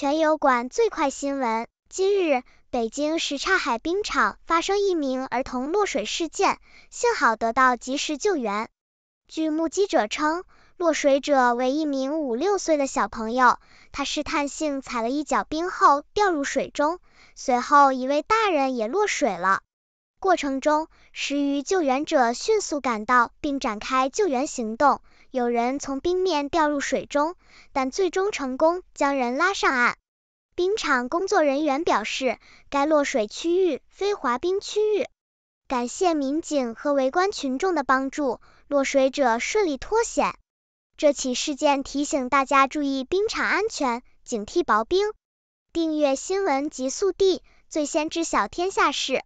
全油管最快新闻：今日，北京什刹海冰场发生一名儿童落水事件，幸好得到及时救援。据目击者称，落水者为一名五六岁的小朋友，他试探性踩了一脚冰后掉入水中，随后一位大人也落水了。过程中，十余救援者迅速赶到并展开救援行动，有人从冰面掉入水中，但最终成功将人拉上岸。冰场工作人员表示，该落水区域非滑冰区域。感谢民警和围观群众的帮助，落水者顺利脱险。这起事件提醒大家注意冰场安全，警惕薄冰。订阅新闻极速递，最先知晓天下事。